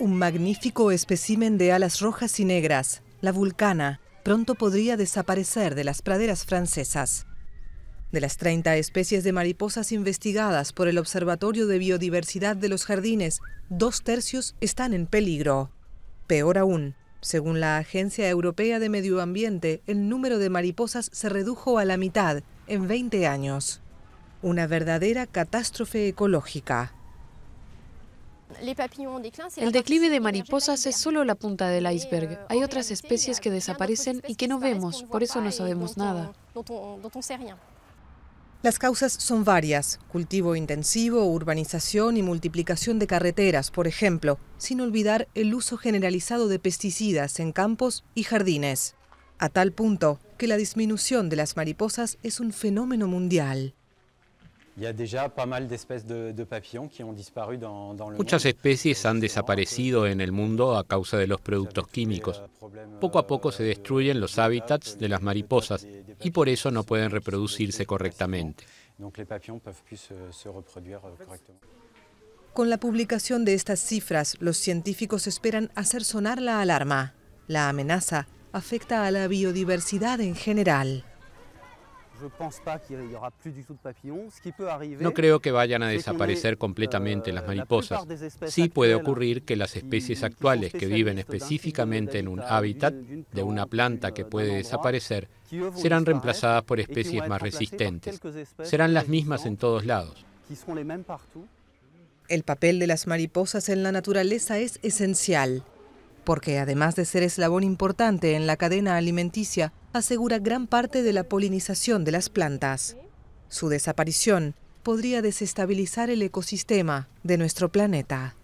Un magnífico espécimen de alas rojas y negras, la vulcana, pronto podría desaparecer de las praderas francesas. De las 30 especies de mariposas investigadas por el Observatorio de Biodiversidad de los Jardines, dos tercios están en peligro. Peor aún, según la Agencia Europea de Medio Ambiente, el número de mariposas se redujo a la mitad en 20 años. Una verdadera catástrofe ecológica. El declive de mariposas es solo la punta del iceberg. Euh, Hay otras especies que desaparecen y que no vemos, por eso no sabemos nada. Las causas son varias, cultivo intensivo, urbanización y multiplicación de carreteras, por ejemplo, sin olvidar el uso generalizado de pesticidas en campos y jardines, a tal punto que la disminución de las mariposas es un fenómeno mundial. Muchas especies han desaparecido en el mundo a causa de los productos químicos. Euh, poco a euh, poco se destruyen los hábitats de las mariposas y por eso no pueden reproducirse correctamente. Euh, Con la publicación de estas cifras, los científicos esperan hacer sonar la alarma. La amenaza afecta a la biodiversidad en general. No creo que vayan a desaparecer completamente las euh, mariposas. Sí puede ocurrir que las especies actuales que viven específicamente en un hábitat de una planta que euh, puede desaparecer serán reemplazadas por especies más resistentes. Serán las mismas en todos lados. El papel de las mariposas en la naturaleza es esencial, porque además de ser eslabón importante en la cadena alimenticia, asegura gran parte de la polinización de las plantas. Su desaparición podría desestabilizar el ecosistema de nuestro planeta.